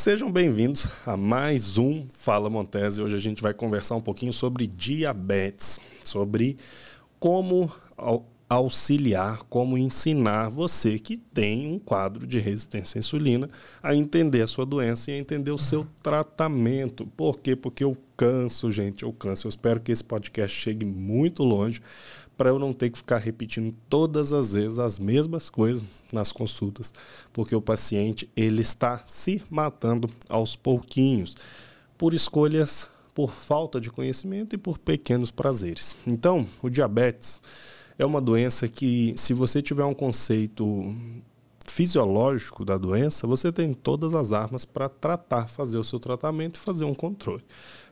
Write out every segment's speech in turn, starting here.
Sejam bem-vindos a mais um Fala Montese. Hoje a gente vai conversar um pouquinho sobre diabetes, sobre como auxiliar, como ensinar você que tem um quadro de resistência à insulina a entender a sua doença e a entender o seu tratamento. Por quê? Porque eu canso, gente, eu canso. Eu espero que esse podcast chegue muito longe para eu não ter que ficar repetindo todas as vezes as mesmas coisas nas consultas, porque o paciente ele está se matando aos pouquinhos por escolhas, por falta de conhecimento e por pequenos prazeres. Então, o diabetes é uma doença que, se você tiver um conceito fisiológico da doença, você tem todas as armas para tratar, fazer o seu tratamento e fazer um controle.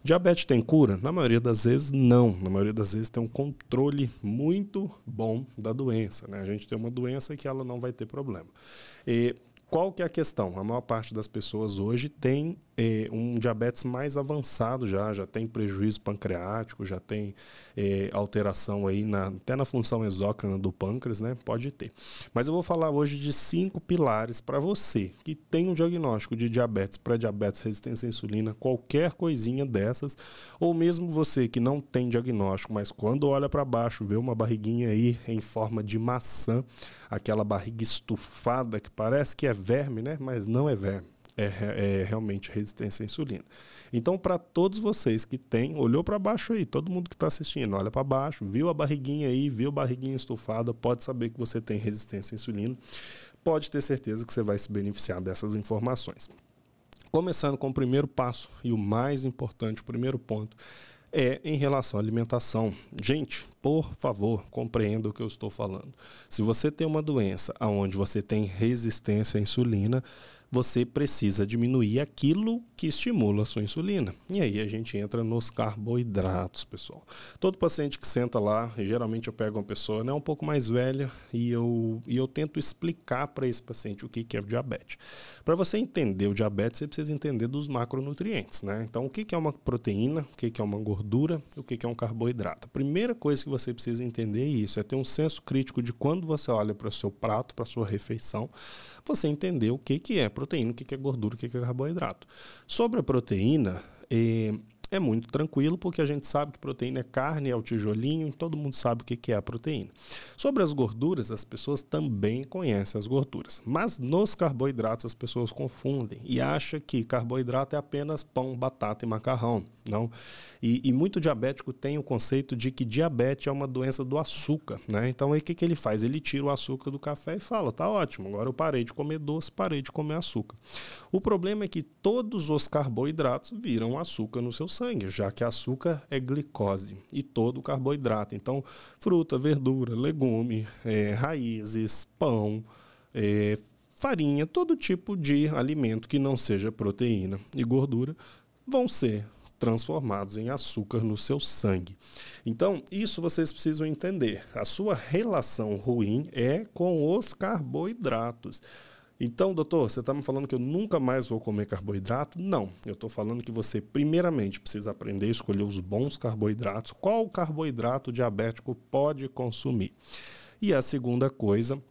Diabetes tem cura? Na maioria das vezes, não. Na maioria das vezes, tem um controle muito bom da doença. Né? A gente tem uma doença que ela não vai ter problema. E qual que é a questão? A maior parte das pessoas hoje tem é, um diabetes mais avançado já, já tem prejuízo pancreático, já tem é, alteração aí na, até na função exócrina do pâncreas, né? Pode ter. Mas eu vou falar hoje de cinco pilares para você que tem um diagnóstico de diabetes, pré-diabetes, resistência à insulina, qualquer coisinha dessas, ou mesmo você que não tem diagnóstico, mas quando olha para baixo, vê uma barriguinha aí em forma de maçã, aquela barriga estufada que parece que é verme, né? Mas não é verme é, é, é realmente resistência à insulina. Então, para todos vocês que têm, olhou para baixo aí, todo mundo que está assistindo, olha para baixo, viu a barriguinha aí, viu a barriguinha estufada, pode saber que você tem resistência à insulina, pode ter certeza que você vai se beneficiar dessas informações. Começando com o primeiro passo e o mais importante, o primeiro ponto, é em relação à alimentação. Gente, por favor, compreenda o que eu estou falando. Se você tem uma doença onde você tem resistência à insulina, você precisa diminuir aquilo que estimula a sua insulina. E aí a gente entra nos carboidratos, pessoal. Todo paciente que senta lá, geralmente eu pego uma pessoa né, um pouco mais velha e eu, e eu tento explicar para esse paciente o que, que é o diabetes. Para você entender o diabetes, você precisa entender dos macronutrientes, né? Então, o que, que é uma proteína, o que, que é uma gordura, o que, que é um carboidrato. A primeira coisa que você precisa entender é isso, é ter um senso crítico de quando você olha para o seu prato, para a sua refeição, você entender o que, que é proteína, o que é gordura, o que é carboidrato. Sobre a proteína, eh, é muito tranquilo, porque a gente sabe que proteína é carne, é o tijolinho, todo mundo sabe o que é a proteína. Sobre as gorduras, as pessoas também conhecem as gorduras, mas nos carboidratos as pessoas confundem e acham que carboidrato é apenas pão, batata e macarrão. Não. E, e muito diabético tem o conceito de que diabetes é uma doença do açúcar. Né? Então, o que, que ele faz? Ele tira o açúcar do café e fala: tá ótimo, agora eu parei de comer doce, parei de comer açúcar. O problema é que todos os carboidratos viram açúcar no seu sangue, já que açúcar é glicose e todo carboidrato. Então, fruta, verdura, legume, é, raízes, pão, é, farinha, todo tipo de alimento que não seja proteína e gordura vão ser transformados em açúcar no seu sangue. Então, isso vocês precisam entender. A sua relação ruim é com os carboidratos. Então, doutor, você está me falando que eu nunca mais vou comer carboidrato? Não. Eu estou falando que você, primeiramente, precisa aprender a escolher os bons carboidratos. Qual carboidrato diabético pode consumir? E a segunda coisa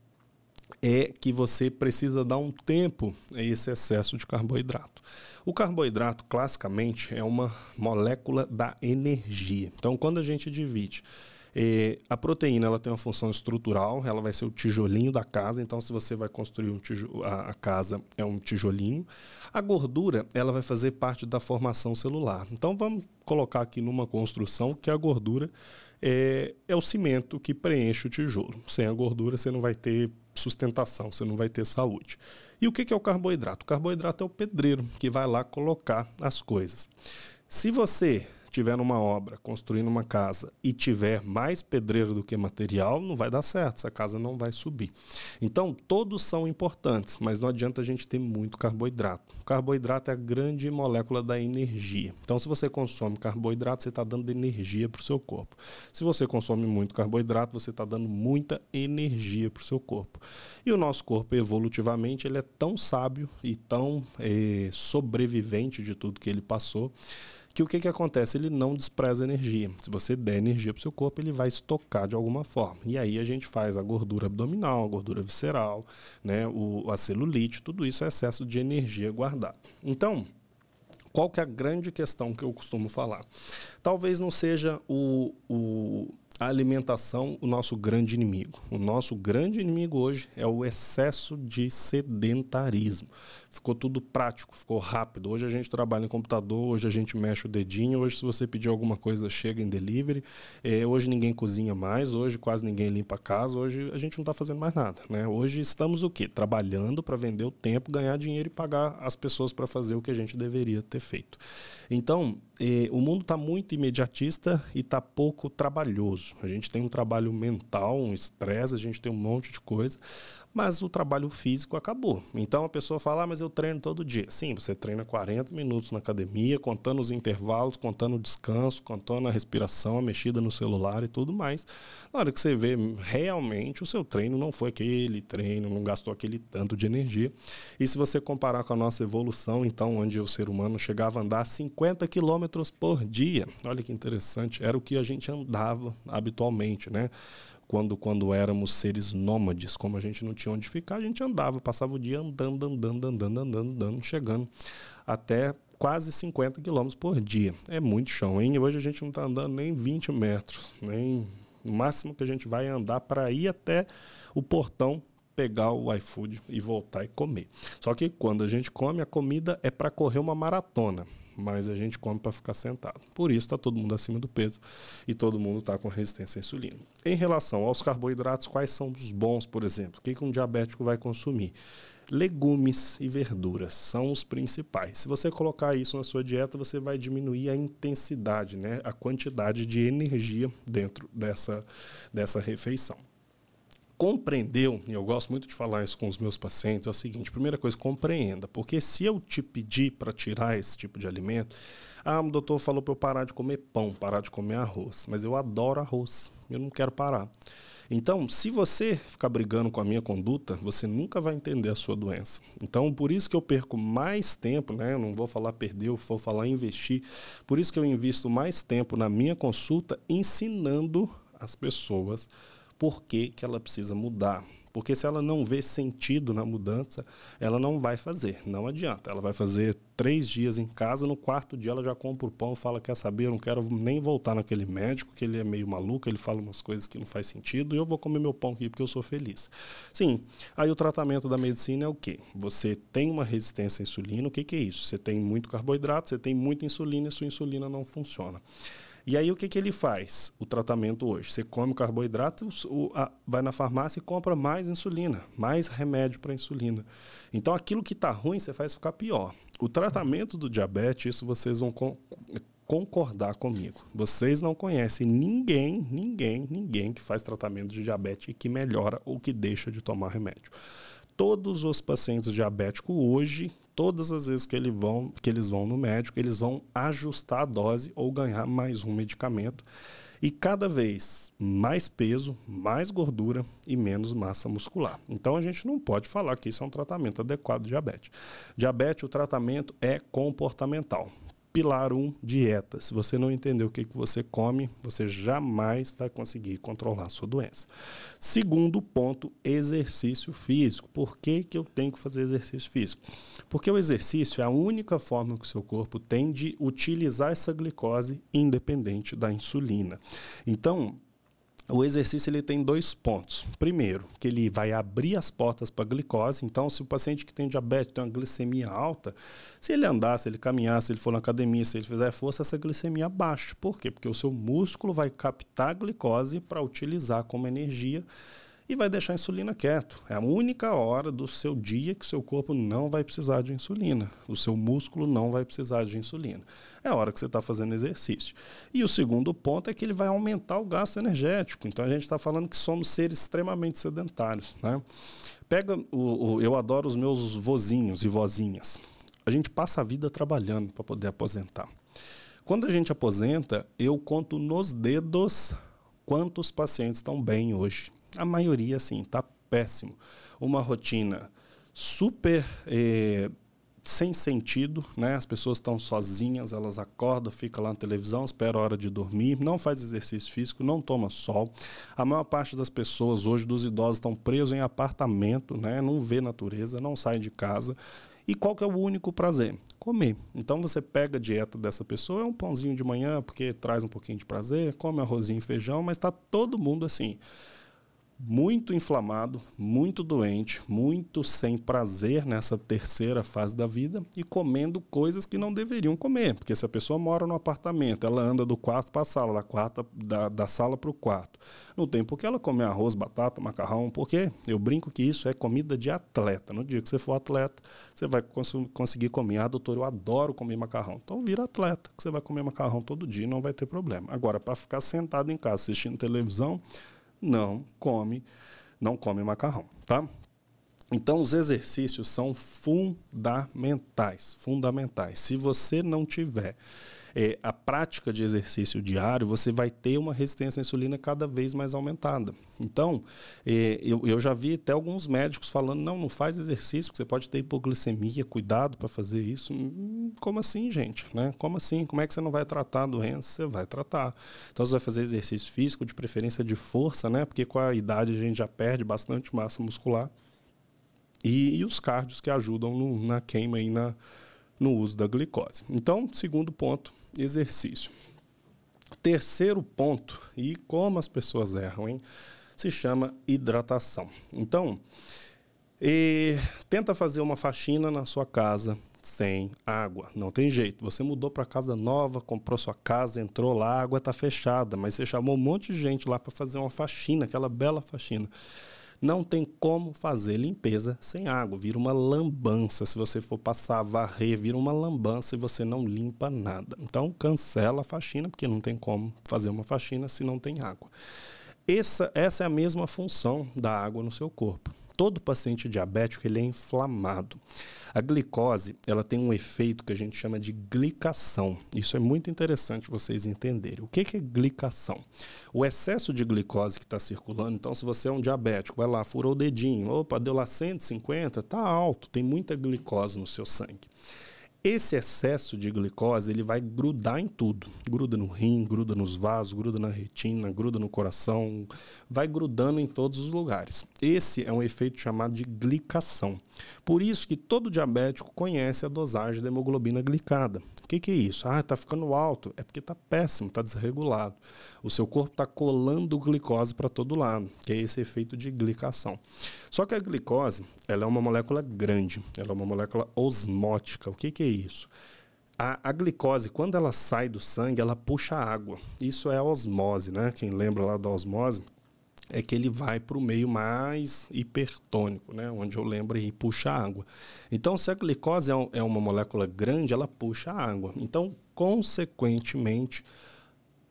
é que você precisa dar um tempo a esse excesso de carboidrato. O carboidrato, classicamente, é uma molécula da energia. Então, quando a gente divide a proteína ela tem uma função estrutural, ela vai ser o tijolinho da casa. Então, se você vai construir um tijo, a, a casa, é um tijolinho. A gordura ela vai fazer parte da formação celular. Então, vamos colocar aqui numa construção que a gordura é, é o cimento que preenche o tijolo. Sem a gordura, você não vai ter sustentação, você não vai ter saúde. E o que é o carboidrato? O carboidrato é o pedreiro que vai lá colocar as coisas. Se você tiver numa obra, construindo uma casa e tiver mais pedreiro do que material, não vai dar certo, essa casa não vai subir. Então, todos são importantes, mas não adianta a gente ter muito carboidrato. O carboidrato é a grande molécula da energia. Então, se você consome carboidrato, você está dando energia para o seu corpo. Se você consome muito carboidrato, você está dando muita energia para o seu corpo. E o nosso corpo, evolutivamente, ele é tão sábio e tão eh, sobrevivente de tudo que ele passou que o que, que acontece? Ele não despreza energia. Se você der energia para o seu corpo, ele vai estocar de alguma forma. E aí a gente faz a gordura abdominal, a gordura visceral, né, o, a celulite, tudo isso é excesso de energia guardada. Então, qual que é a grande questão que eu costumo falar? Talvez não seja o, o a alimentação o nosso grande inimigo. O nosso grande inimigo hoje é o excesso de sedentarismo ficou tudo prático, ficou rápido. Hoje a gente trabalha em computador, hoje a gente mexe o dedinho, hoje se você pedir alguma coisa chega em delivery. É, hoje ninguém cozinha mais, hoje quase ninguém limpa a casa, hoje a gente não está fazendo mais nada. Né? Hoje estamos o quê? Trabalhando para vender o tempo, ganhar dinheiro e pagar as pessoas para fazer o que a gente deveria ter feito. Então, eh, o mundo está muito imediatista e está pouco trabalhoso. A gente tem um trabalho mental, um estresse, a gente tem um monte de coisa, mas o trabalho físico acabou. Então a pessoa fala, ah, mas eu treino todo dia. Sim, você treina 40 minutos na academia, contando os intervalos, contando o descanso, contando a respiração, a mexida no celular e tudo mais. Na hora que você vê, realmente o seu treino não foi aquele treino, não gastou aquele tanto de energia. E se você comparar com a nossa evolução, então, onde o ser humano chegava a andar 50 quilômetros por dia, olha que interessante, era o que a gente andava habitualmente, né? quando, quando éramos seres nômades, como a gente não tinha onde ficar, a gente andava, passava o dia andando, andando, andando, andando, andando, chegando até quase 50 quilômetros por dia. É muito chão, hein? Hoje a gente não está andando nem 20 metros, nem o máximo que a gente vai é andar para ir até o portão pegar o iFood e voltar e comer. Só que quando a gente come, a comida é para correr uma maratona mas a gente come para ficar sentado. Por isso está todo mundo acima do peso e todo mundo está com resistência à insulina. Em relação aos carboidratos, quais são os bons, por exemplo? O que, que um diabético vai consumir? Legumes e verduras são os principais. Se você colocar isso na sua dieta, você vai diminuir a intensidade, né? a quantidade de energia dentro dessa, dessa refeição compreendeu, e eu gosto muito de falar isso com os meus pacientes, é o seguinte: primeira coisa, compreenda, porque se eu te pedir para tirar esse tipo de alimento, ah, o doutor falou para eu parar de comer pão, parar de comer arroz, mas eu adoro arroz, eu não quero parar. Então, se você ficar brigando com a minha conduta, você nunca vai entender a sua doença. Então, por isso que eu perco mais tempo, né? Eu não vou falar perder, eu vou falar investir. Por isso que eu invisto mais tempo na minha consulta ensinando as pessoas por que, que ela precisa mudar. Porque se ela não vê sentido na mudança, ela não vai fazer, não adianta. Ela vai fazer três dias em casa, no quarto dia ela já compra o pão, fala, quer saber, eu não quero nem voltar naquele médico, que ele é meio maluco, ele fala umas coisas que não faz sentido, e eu vou comer meu pão aqui porque eu sou feliz. Sim, aí o tratamento da medicina é o quê? Você tem uma resistência à insulina, o que, que é isso? Você tem muito carboidrato, você tem muita insulina e sua insulina não funciona. E aí o que, que ele faz? O tratamento hoje. Você come o carboidrato, o, a, vai na farmácia e compra mais insulina, mais remédio para insulina. Então aquilo que está ruim, você faz ficar pior. O tratamento do diabetes, isso vocês vão con concordar comigo. Vocês não conhecem ninguém, ninguém, ninguém que faz tratamento de diabetes e que melhora ou que deixa de tomar remédio todos os pacientes diabéticos hoje todas as vezes que, ele vão, que eles vão no médico, eles vão ajustar a dose ou ganhar mais um medicamento. E cada vez mais peso, mais gordura e menos massa muscular. Então a gente não pode falar que isso é um tratamento adequado de diabetes. Diabetes, o tratamento é comportamental. Pilar 1, dieta. Se você não entender o que, que você come, você jamais vai conseguir controlar a sua doença. Segundo ponto, exercício físico. Por que, que eu tenho que fazer exercício físico? Porque o exercício é a única forma que o seu corpo tem de utilizar essa glicose independente da insulina. Então, o exercício ele tem dois pontos. Primeiro, que ele vai abrir as portas para a glicose. Então, se o paciente que tem diabetes tem uma glicemia alta, se ele andar, se ele caminhar, se ele for na academia, se ele fizer força, essa glicemia baixa. Por quê? Porque o seu músculo vai captar a glicose para utilizar como energia e vai deixar a insulina quieto. É a única hora do seu dia que o seu corpo não vai precisar de insulina. O seu músculo não vai precisar de insulina. É a hora que você está fazendo exercício. E o segundo ponto é que ele vai aumentar o gasto energético. Então a gente está falando que somos seres extremamente sedentários. Né? Pega o, o eu adoro os meus vozinhos e vozinhas. A gente passa a vida trabalhando para poder aposentar. Quando a gente aposenta, eu conto nos dedos quantos pacientes estão bem hoje. A maioria, sim, está péssimo. Uma rotina super eh, sem sentido, né? As pessoas estão sozinhas, elas acordam, ficam lá na televisão, esperam a hora de dormir, não faz exercício físico, não toma sol. A maior parte das pessoas hoje, dos idosos, estão presos em apartamento, né? Não vê natureza, não sai de casa. E qual que é o único prazer? Comer. Então você pega a dieta dessa pessoa, é um pãozinho de manhã, porque traz um pouquinho de prazer, come arrozinho e feijão, mas está todo mundo assim muito inflamado, muito doente, muito sem prazer nessa terceira fase da vida e comendo coisas que não deveriam comer. Porque se a pessoa mora no apartamento, ela anda do quarto para a sala, da, quarta, da, da sala para o quarto. Não tem por que ela comer arroz, batata, macarrão, porque eu brinco que isso é comida de atleta. No dia que você for atleta, você vai cons conseguir comer. Ah, doutor, eu adoro comer macarrão. Então vira atleta, que você vai comer macarrão todo dia e não vai ter problema. Agora, para ficar sentado em casa assistindo televisão, não come, não come macarrão, tá? Então os exercícios são fundamentais, fundamentais. Se você não tiver é, a prática de exercício diário, você vai ter uma resistência à insulina cada vez mais aumentada. Então, é, eu, eu já vi até alguns médicos falando: não, não faz exercício, porque você pode ter hipoglicemia, cuidado para fazer isso. Hum, como assim, gente? Né? Como assim? Como é que você não vai tratar a doença? Você vai tratar. Então, você vai fazer exercício físico, de preferência de força, né? porque com a idade a gente já perde bastante massa muscular. E, e os cardios que ajudam no, na queima e na no uso da glicose. Então, segundo ponto, exercício. Terceiro ponto, e como as pessoas erram, hein? se chama hidratação. Então, tenta fazer uma faxina na sua casa sem água. Não tem jeito. Você mudou para casa nova, comprou sua casa, entrou lá, a água está fechada, mas você chamou um monte de gente lá para fazer uma faxina, aquela bela faxina. Não tem como fazer limpeza sem água. Vira uma lambança. Se você for passar, varrer, vira uma lambança e você não limpa nada. Então, cancela a faxina, porque não tem como fazer uma faxina se não tem água. Essa, essa é a mesma função da água no seu corpo todo paciente diabético ele é inflamado. A glicose ela tem um efeito que a gente chama de glicação. Isso é muito interessante vocês entenderem. O que, é glicação? O excesso de glicose que está circulando. Então, se você é um diabético, vai lá, furou o dedinho, opa, deu lá 150, está alto, tem muita glicose no seu sangue. Esse excesso de glicose ele vai grudar em tudo. Gruda no rim, gruda nos vasos, gruda na retina, gruda no coração, vai grudando em todos os lugares. Esse é um efeito chamado de glicação. Por isso que todo diabético conhece a dosagem da hemoglobina glicada. O que, que é isso? Ah, está ficando alto. É porque está péssimo, está desregulado. O seu corpo está colando glicose para todo lado, que é esse efeito de glicação. Só que a glicose ela é uma molécula grande, ela é uma molécula osmótica. O que, que é isso? A, a, glicose, quando ela sai do sangue, ela puxa água. Isso é a osmose, né? Quem lembra lá da osmose, é que ele vai para o meio mais hipertônico, né? onde eu lembro e puxa água. Então, se a glicose é, um, é, uma molécula grande, ela puxa água. Então, consequentemente,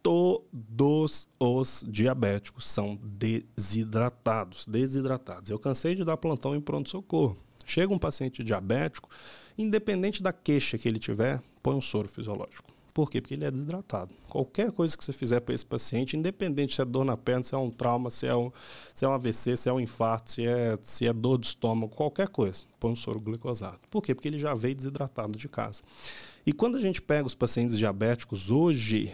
todos os diabéticos são desidratados. Desidratados. Eu cansei de dar plantão em pronto-socorro. Chega um paciente diabético, independente da queixa que ele tiver, põe um soro fisiológico. Por quê? Porque ele é desidratado. Qualquer coisa que você fizer para esse paciente, independente se é dor na perna, se é um trauma, se é um, se é um AVC, se é um infarto, se é, se é dor do estômago, qualquer coisa, põe um soro glicosado. Por quê? Porque ele já veio desidratado de casa. E quando a gente pega os pacientes diabéticos hoje,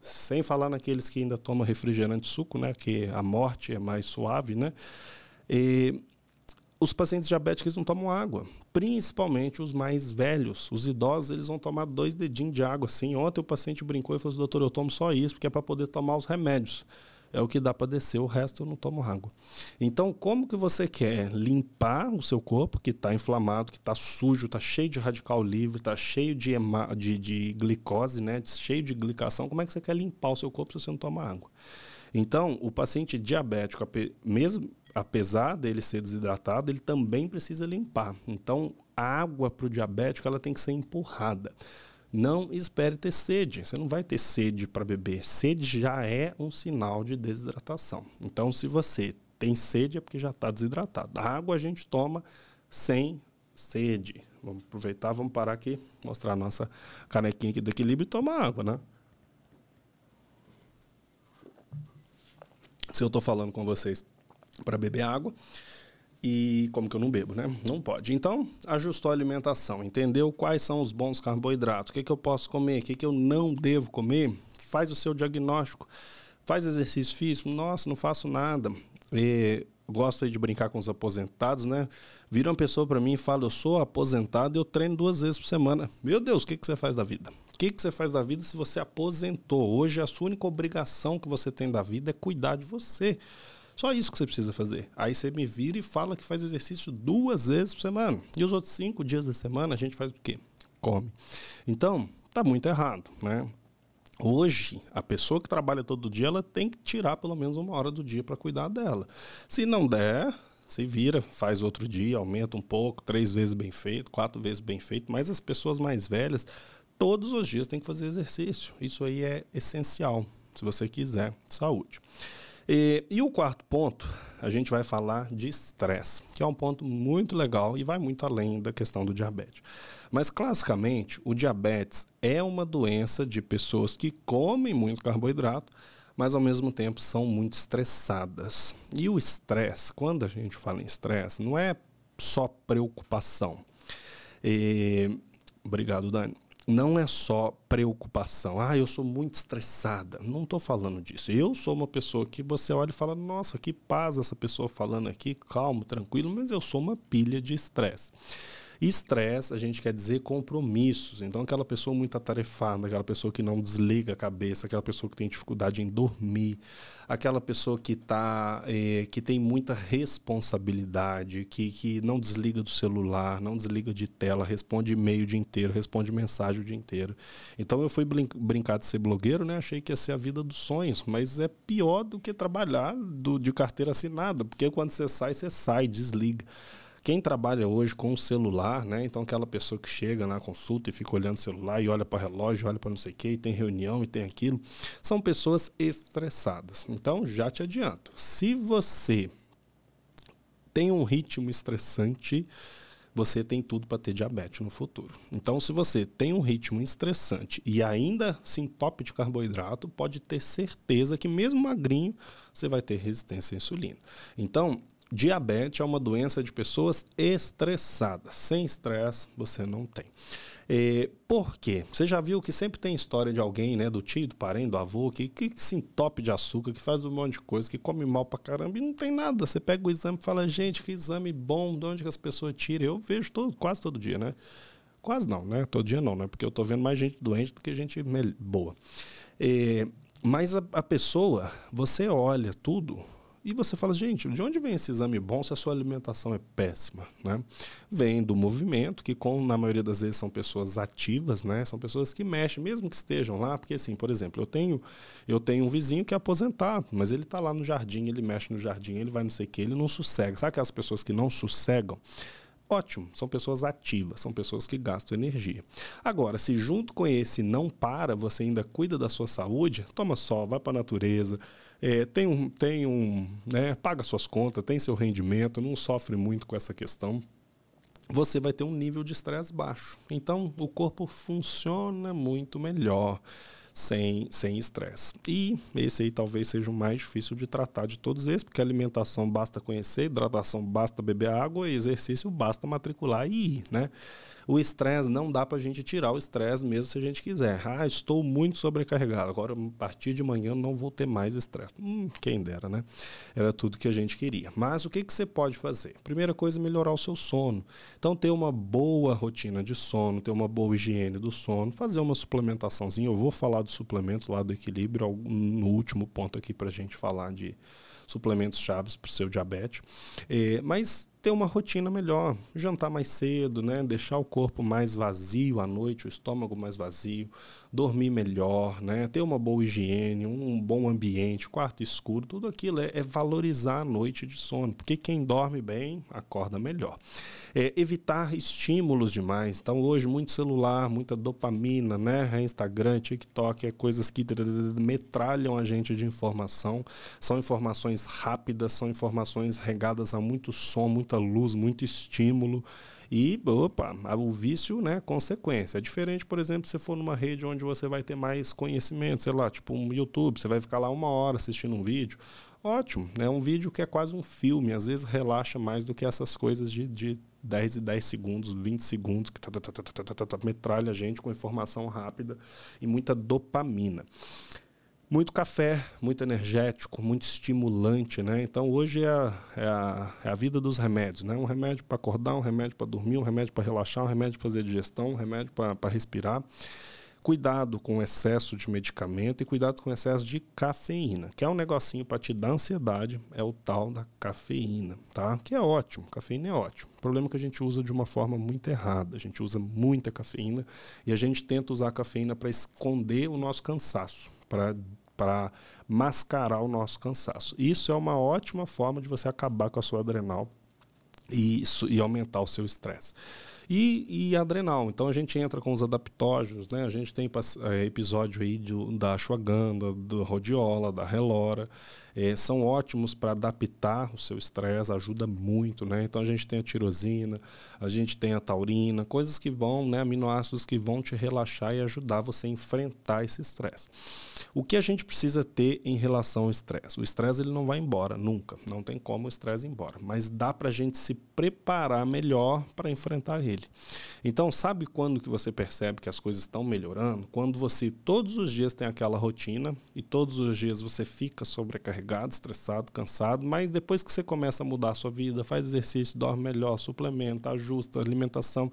sem falar naqueles que ainda tomam refrigerante suco, né, que a morte é mais suave, né? E os pacientes diabéticos não tomam água, principalmente os mais velhos. Os idosos, eles vão tomar dois dedinhos de água assim. Ontem o paciente brincou e falou assim, doutor, eu tomo só isso, porque é para poder tomar os remédios. É o que dá para descer, o resto eu não tomo água. Então, como que você quer limpar o seu corpo, que está inflamado, que está sujo, está cheio de radical livre, está cheio de, de, de glicose, né? cheio de glicação, como é que você quer limpar o seu corpo se você não toma água? Então, o paciente diabético, mesmo apesar dele ser desidratado, ele também precisa limpar. Então, a água para o diabético ela tem que ser empurrada. Não espere ter sede. Você não vai ter sede para beber. Sede já é um sinal de desidratação. Então, se você tem sede, é porque já está desidratado. A água a gente toma sem sede. Vamos aproveitar, vamos parar aqui, mostrar a nossa canequinha aqui do equilíbrio e tomar água, né? Se eu estou falando com vocês para beber água. E como que eu não bebo, né? Não pode. Então, ajustou a alimentação, entendeu quais são os bons carboidratos, o que, que eu posso comer, o que, que eu não devo comer, faz o seu diagnóstico, faz exercício físico. Nossa, não faço nada. E gosta de brincar com os aposentados, né? Vira uma pessoa para mim e fala: Eu sou aposentado e eu treino duas vezes por semana. Meu Deus, o que, que você faz da vida? O que, que você faz da vida se você aposentou? Hoje a sua única obrigação que você tem da vida é cuidar de você. Só isso que você precisa fazer. Aí você me vira e fala que faz exercício duas vezes por semana. E os outros cinco dias da semana a gente faz o quê? Come. Então, tá muito errado, né? Hoje, a pessoa que trabalha todo dia, ela tem que tirar pelo menos uma hora do dia para cuidar dela. Se não der, se vira, faz outro dia, aumenta um pouco, três vezes bem feito, quatro vezes bem feito, mas as pessoas mais velhas, todos os dias têm que fazer exercício. Isso aí é essencial, se você quiser saúde. E, e o quarto ponto, a gente vai falar de estresse, que é um ponto muito legal e vai muito além da questão do diabetes. Mas classicamente, o diabetes é uma doença de pessoas que comem muito carboidrato, mas ao mesmo tempo são muito estressadas. E o estresse, quando a gente fala em estresse, não é só preocupação. E... Obrigado, Dani não é só preocupação. Ah, eu sou muito estressada. Não estou falando disso. Eu sou uma pessoa que você olha e fala: nossa, que paz essa pessoa falando aqui, calmo, tranquilo, mas eu sou uma pilha de estresse. Estresse, a gente quer dizer compromissos. Então, aquela pessoa muito atarefada, aquela pessoa que não desliga a cabeça, aquela pessoa que tem dificuldade em dormir, aquela pessoa que, tá, eh, que tem muita responsabilidade, que, que não desliga do celular, não desliga de tela, responde e-mail o dia inteiro, responde mensagem o dia inteiro. Então, eu fui brin brincar de ser blogueiro, né? achei que ia ser a vida dos sonhos, mas é pior do que trabalhar do, de carteira assinada, porque quando você sai, você sai, desliga quem trabalha hoje com o celular, né? Então aquela pessoa que chega na consulta e fica olhando o celular e olha para relógio, olha para não sei o que, e tem reunião e tem aquilo, são pessoas estressadas. Então já te adianto, se você tem um ritmo estressante, você tem tudo para ter diabetes no futuro. Então, se você tem um ritmo estressante e ainda se assim entope de carboidrato, pode ter certeza que mesmo magrinho você vai ter resistência à insulina. Então, Diabetes é uma doença de pessoas estressadas. Sem estresse, você não tem. É, por quê? Você já viu que sempre tem história de alguém, né? Do tio, do parente, do avô, que, que, que se entope de açúcar, que faz um monte de coisa, que come mal pra caramba e não tem nada. Você pega o exame e fala, gente, que exame bom, de onde que as pessoas tiram? Eu vejo todo, quase todo dia, né? Quase não, né? Todo dia não, né? Porque eu tô vendo mais gente doente do que gente boa. É, mas a, a pessoa, você olha tudo, e você fala, gente, de onde vem esse exame bom se a sua alimentação é péssima? Né? Vem do movimento, que com, na maioria das vezes são pessoas ativas, né? são pessoas que mexem, mesmo que estejam lá, porque assim, por exemplo, eu tenho, eu tenho um vizinho que é aposentado, mas ele está lá no jardim, ele mexe no jardim, ele vai não sei o que, ele não sossega. Sabe aquelas pessoas que não sossegam? Ótimo, são pessoas ativas, são pessoas que gastam energia. Agora, se junto com esse não para, você ainda cuida da sua saúde, toma sol, vai para a natureza, é, tem um, tem um né, paga suas contas, tem seu rendimento, não sofre muito com essa questão, você vai ter um nível de estresse baixo. Então, o corpo funciona muito melhor sem sem estresse. E esse aí talvez seja o mais difícil de tratar de todos esses, porque alimentação basta conhecer, hidratação basta beber água, exercício basta matricular e ir, né? O estresse não dá para a gente tirar o estresse mesmo se a gente quiser. Ah, estou muito sobrecarregado. Agora, a partir de manhã, não vou ter mais estresse. Hum, quem dera, né? Era tudo que a gente queria. Mas o que, que você pode fazer? Primeira coisa, é melhorar o seu sono. Então, ter uma boa rotina de sono, ter uma boa higiene do sono, fazer uma suplementaçãozinha. Eu vou falar do suplemento lá do equilíbrio no último ponto aqui para a gente falar de suplementos chaves para o seu diabetes. É, mas ter uma rotina melhor, jantar mais cedo, né? deixar o corpo mais vazio à noite, o estômago mais vazio, dormir melhor, né? ter uma boa higiene, um bom ambiente, quarto escuro, tudo aquilo é, é valorizar a noite de sono, porque quem dorme bem acorda melhor. É, evitar estímulos demais, então hoje muito celular, muita dopamina, né? É Instagram, TikTok, é coisas que metralham a gente de informação, são informações rápidas, são informações regadas a muito som, muita muita luz, muito estímulo. E, opa, o vício, né, consequência. É diferente, por exemplo, se você for numa rede onde você vai ter mais conhecimento, sei lá, tipo um YouTube, você vai ficar lá uma hora assistindo um vídeo. Ótimo, é né? um vídeo que é quase um filme, às vezes relaxa mais do que essas coisas de, de 10 e 10 segundos, 20 segundos, que tá tá, tá, tá, tá, tá, tá, tá, tá, metralha a gente com informação rápida e muita dopamina muito café, muito energético, muito estimulante, né? Então hoje é a, é a, é a vida dos remédios, né? Um remédio para acordar, um remédio para dormir, um remédio para relaxar, um remédio para fazer digestão, um remédio para respirar. Cuidado com o excesso de medicamento e cuidado com o excesso de cafeína, que é um negocinho para te dar ansiedade, é o tal da cafeína, tá? Que é ótimo, cafeína é ótimo. O problema é que a gente usa de uma forma muito errada. A gente usa muita cafeína e a gente tenta usar a cafeína para esconder o nosso cansaço para mascarar o nosso cansaço. Isso é uma ótima forma de você acabar com a sua adrenal e, e aumentar o seu estresse e, e adrenal. Então a gente entra com os adaptógenos, né? A gente tem é, episódio aí da ashwagandha, do rodiola, da relora. É, são ótimos para adaptar o seu estresse, ajuda muito, né? Então a gente tem a tirosina, a gente tem a taurina, coisas que vão, né, aminoácidos que vão te relaxar e ajudar você a enfrentar esse estresse. O que a gente precisa ter em relação ao estresse? O estresse ele não vai embora nunca, não tem como o estresse ir embora, mas dá para a gente se preparar melhor para enfrentar ele. Então, sabe quando que você percebe que as coisas estão melhorando? Quando você todos os dias tem aquela rotina e todos os dias você fica sobrecarregado, estressado, cansado, mas depois que você começa a mudar a sua vida, faz exercício, dorme melhor, suplementa, ajusta a alimentação,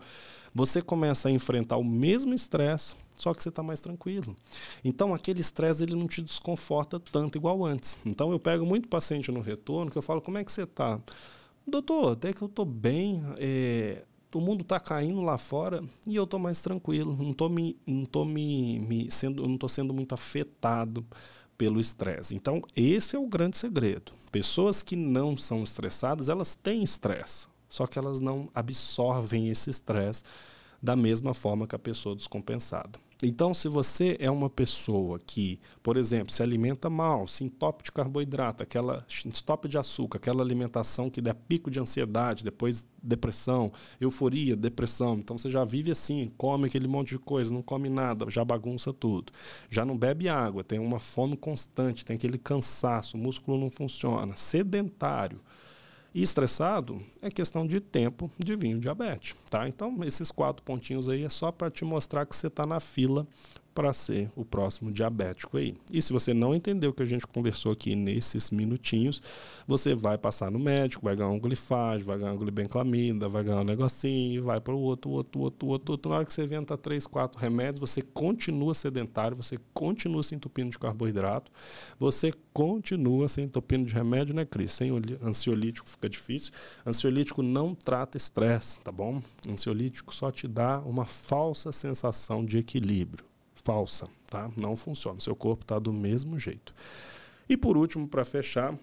você começa a enfrentar o mesmo estresse, só que você está mais tranquilo. Então, aquele estresse ele não te desconforta tanto igual antes. Então, eu pego muito paciente no retorno que eu falo: como é que você está? Doutor, até que eu estou bem. É o mundo está caindo lá fora e eu estou mais tranquilo. Não estou me, não tô me, me sendo, não tô sendo muito afetado pelo estresse. Então, esse é o grande segredo. Pessoas que não são estressadas, elas têm estresse, só que elas não absorvem esse estresse da mesma forma que a pessoa descompensada. Então, se você é uma pessoa que, por exemplo, se alimenta mal, se entope de carboidrato, aquela entope de açúcar, aquela alimentação que dá pico de ansiedade, depois depressão, euforia, depressão. Então você já vive assim, come aquele monte de coisa, não come nada, já bagunça tudo. Já não bebe água, tem uma fome constante, tem aquele cansaço, o músculo não funciona, sedentário. E estressado é questão de tempo de vinho diabetes, tá? Então, esses quatro pontinhos aí é só para te mostrar que você está na fila para ser o próximo diabético aí. E se você não entendeu o que a gente conversou aqui nesses minutinhos, você vai passar no médico, vai ganhar um glifage, vai ganhar um glibenclamida, vai ganhar um negocinho, vai para o outro, outro, outro, outro, outro. Na hora que você inventa três, quatro remédios, você continua sedentário, você continua se entupindo de carboidrato, você continua se entupindo de remédio, né, Cris? Sem ansiolítico fica difícil. Ansiolítico não trata estresse, tá bom? Ansiolítico só te dá uma falsa sensação de equilíbrio falsa, tá? Não funciona. Seu corpo está do mesmo jeito. E por último, para fechar,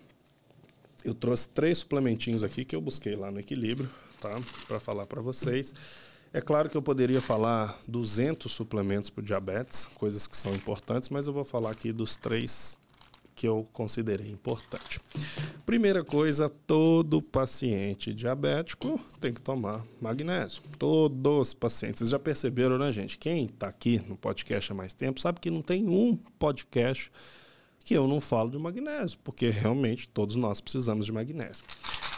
eu trouxe três suplementinhos aqui que eu busquei lá no Equilíbrio, tá? Para falar para vocês. É claro que eu poderia falar 200 suplementos para diabetes, coisas que são importantes, mas eu vou falar aqui dos três que eu considerei importante. Primeira coisa, todo paciente diabético tem que tomar magnésio. Todos os pacientes. Vocês já perceberam, né, gente? Quem está aqui no podcast há mais tempo sabe que não tem um podcast que eu não falo de magnésio, porque realmente todos nós precisamos de magnésio.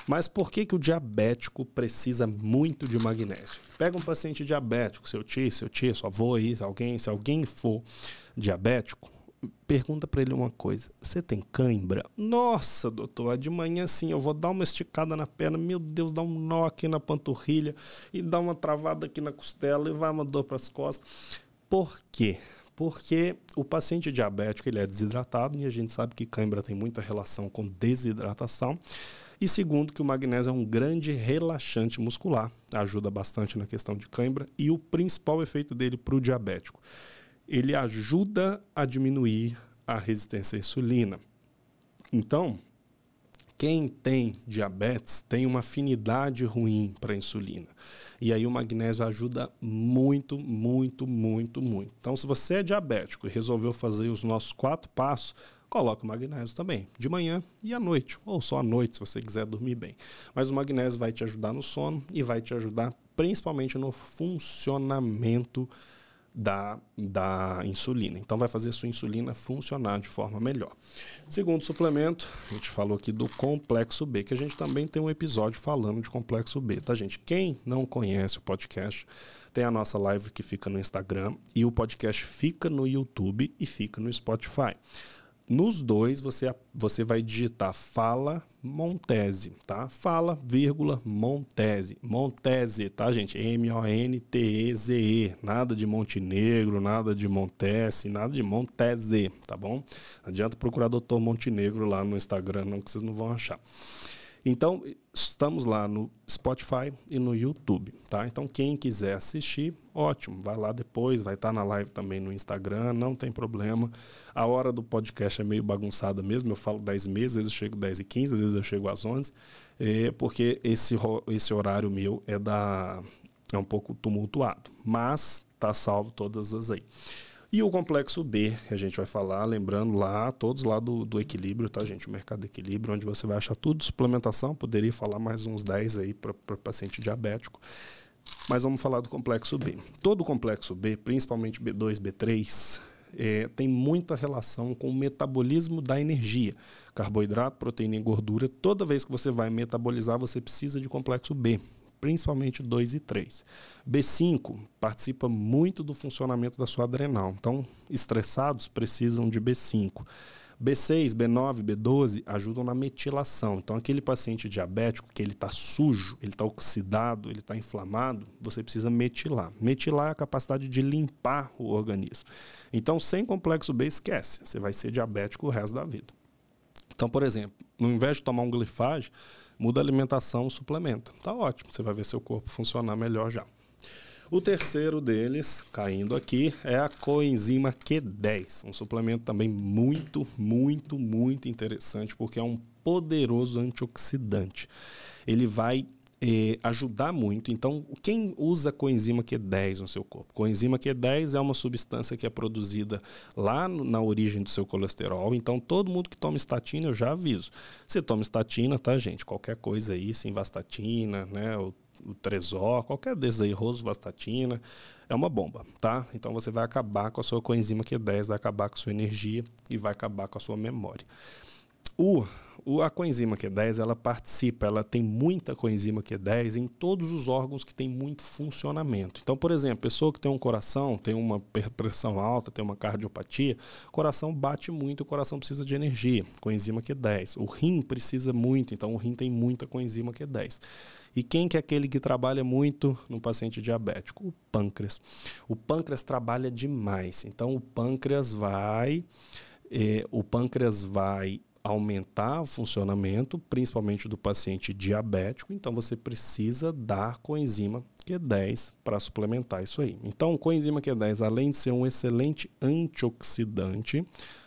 Mas por que, que o diabético precisa muito de magnésio? Pega um paciente diabético, seu tio, seu tia, sua avô, aí, alguém, se alguém for diabético, pergunta para ele uma coisa: você tem cãibra? Nossa, doutor, de manhã sim, eu vou dar uma esticada na perna, meu Deus, dá um nó aqui na panturrilha e dá uma travada aqui na costela e vai uma dor para as costas. Por quê? Porque o paciente diabético ele é desidratado e a gente sabe que cãibra tem muita relação com desidratação. E segundo, que o magnésio é um grande relaxante muscular, ajuda bastante na questão de cãibra e o principal efeito dele para o diabético ele ajuda a diminuir a resistência à insulina. Então, quem tem diabetes tem uma afinidade ruim para a insulina. E aí o magnésio ajuda muito, muito, muito, muito. Então, se você é diabético e resolveu fazer os nossos quatro passos, coloque o magnésio também, de manhã e à noite, ou só à noite, se você quiser dormir bem. Mas o magnésio vai te ajudar no sono e vai te ajudar principalmente no funcionamento da, da insulina. Então, vai fazer a sua insulina funcionar de forma melhor. Segundo suplemento, a gente falou aqui do complexo B, que a gente também tem um episódio falando de complexo B, tá, gente? Quem não conhece o podcast, tem a nossa live que fica no Instagram e o podcast fica no YouTube e fica no Spotify. Nos dois, você, você vai digitar fala Montese, tá? Fala, vírgula, Montese. Montese, tá, gente? M-O-N-T-E-Z-E. Nada de Montenegro, nada de Montese, nada de Montese, tá bom? Não adianta procurar Dr. Montenegro lá no Instagram, não, que vocês não vão achar. Então, estamos lá no Spotify e no YouTube, tá? Então, quem quiser assistir, ótimo, vai lá depois, vai estar tá na live também no Instagram, não tem problema. A hora do podcast é meio bagunçada mesmo, eu falo 10 meses, às vezes eu chego 10 e 15, às vezes eu chego às 11, é porque esse, esse horário meu é, da, é um pouco tumultuado, mas tá salvo todas as aí. E o complexo B, que a gente vai falar, lembrando lá, todos lá do, do equilíbrio, tá, gente? O mercado equilíbrio, onde você vai achar tudo suplementação. Poderia falar mais uns 10 aí para paciente diabético. Mas vamos falar do complexo B. Todo o complexo B, principalmente B2, B3, é, tem muita relação com o metabolismo da energia. Carboidrato, proteína e gordura, toda vez que você vai metabolizar, você precisa de complexo B principalmente 2 e 3. B5 participa muito do funcionamento da sua adrenal, então estressados precisam de B5. B6, B9, B12 ajudam na metilação. Então, aquele paciente diabético que ele está sujo, ele está oxidado, ele está inflamado, você precisa metilar. Metilar é a capacidade de limpar o organismo. Então, sem complexo B, esquece. Você vai ser diabético o resto da vida. Então, por exemplo, no invés de tomar um glifage, Muda a alimentação, suplementa. Tá ótimo, você vai ver seu corpo funcionar melhor já. O terceiro deles, caindo aqui, é a coenzima Q10, um suplemento também muito, muito, muito interessante porque é um poderoso antioxidante. Ele vai eh, ajudar muito. Então, quem usa coenzima Q10 no seu corpo? Coenzima Q10 é uma substância que é produzida lá no, na origem do seu colesterol. Então, todo mundo que toma estatina, eu já aviso. Você toma estatina, tá, gente? Qualquer coisa aí, simvastatina, né? O, o Tresor, qualquer desses aí, rosuvastatina, é uma bomba, tá? Então você vai acabar com a sua coenzima Q10, vai acabar com a sua energia e vai acabar com a sua memória o, o, a coenzima Q10 ela participa, ela tem muita coenzima Q10 em todos os órgãos que tem muito funcionamento. Então, por exemplo, pessoa que tem um coração, tem uma pressão alta, tem uma cardiopatia, o coração bate muito, o coração precisa de energia, coenzima Q10. O rim precisa muito, então o rim tem muita coenzima Q10. E quem que é aquele que trabalha muito no paciente diabético? O pâncreas. O pâncreas trabalha demais. Então o pâncreas vai, eh, o pâncreas vai aumentar o funcionamento, principalmente do paciente diabético, então você precisa dar coenzima Q10 para suplementar isso aí. Então, coenzima Q10, além de ser um excelente antioxidante,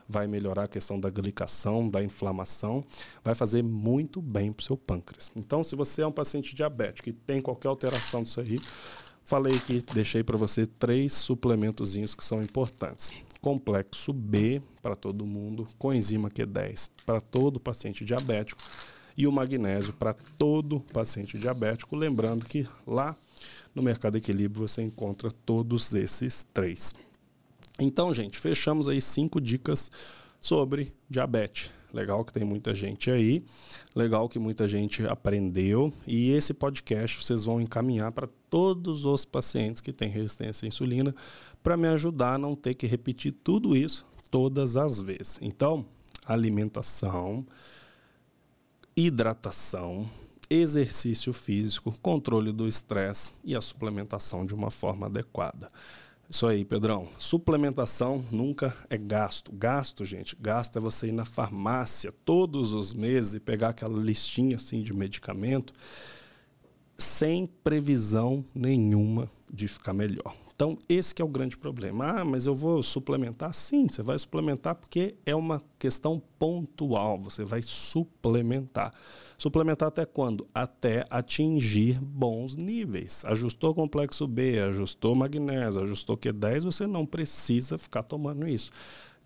vai melhorar a questão da glicação, da inflamação, vai fazer muito bem para o seu pâncreas. Então, se você é um paciente diabético e tem qualquer alteração disso aí, falei que deixei para você três suplementozinhos que são importantes complexo B para todo mundo, coenzima Q10 para todo paciente diabético e o magnésio para todo paciente diabético. Lembrando que lá no Mercado Equilíbrio você encontra todos esses três. Então, gente, fechamos aí cinco dicas sobre diabetes. Legal que tem muita gente aí, legal que muita gente aprendeu. E esse podcast vocês vão encaminhar para todos os pacientes que têm resistência à insulina para me ajudar a não ter que repetir tudo isso todas as vezes. Então, alimentação, hidratação, exercício físico, controle do estresse e a suplementação de uma forma adequada. Isso aí, Pedrão. Suplementação nunca é gasto. Gasto, gente, gasto é você ir na farmácia todos os meses e pegar aquela listinha assim de medicamento sem previsão nenhuma de ficar melhor. Então, esse é o grande problema. Ah, mas eu vou suplementar? Sim, você vai suplementar porque é uma questão pontual. Você vai suplementar. Suplementar até quando? Até atingir bons níveis. Ajustou complexo B, ajustou magnésio, ajustou Q10, você não precisa ficar tomando isso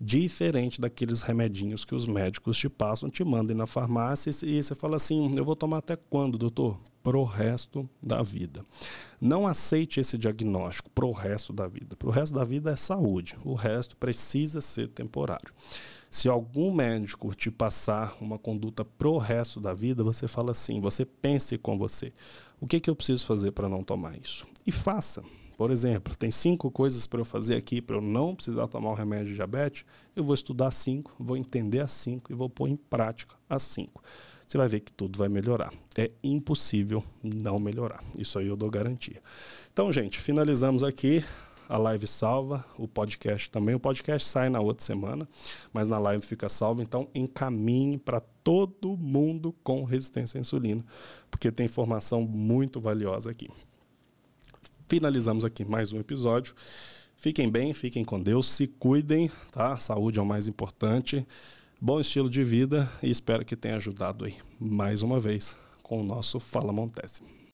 diferente daqueles remedinhos que os médicos te passam, te mandam na farmácia e você fala assim: eu vou tomar até quando, doutor? pro resto da vida. Não aceite esse diagnóstico pro resto da vida. Pro resto da vida é saúde, o resto precisa ser temporário. Se algum médico te passar uma conduta pro resto da vida, você fala assim, você pense com você, o que, que eu preciso fazer para não tomar isso? E faça. Por exemplo, tem cinco coisas para eu fazer aqui para eu não precisar tomar o remédio de diabetes. Eu vou estudar cinco, vou entender as cinco e vou pôr em prática as cinco você vai ver que tudo vai melhorar. É impossível não melhorar. Isso aí eu dou garantia. Então, gente, finalizamos aqui a live salva, o podcast também. O podcast sai na outra semana, mas na live fica salvo. Então, encaminhe para todo mundo com resistência à insulina, porque tem informação muito valiosa aqui. Finalizamos aqui mais um episódio. Fiquem bem, fiquem com Deus, se cuidem, tá? Saúde é o mais importante bom estilo de vida e espero que tenha ajudado aí mais uma vez com o nosso Fala Montese.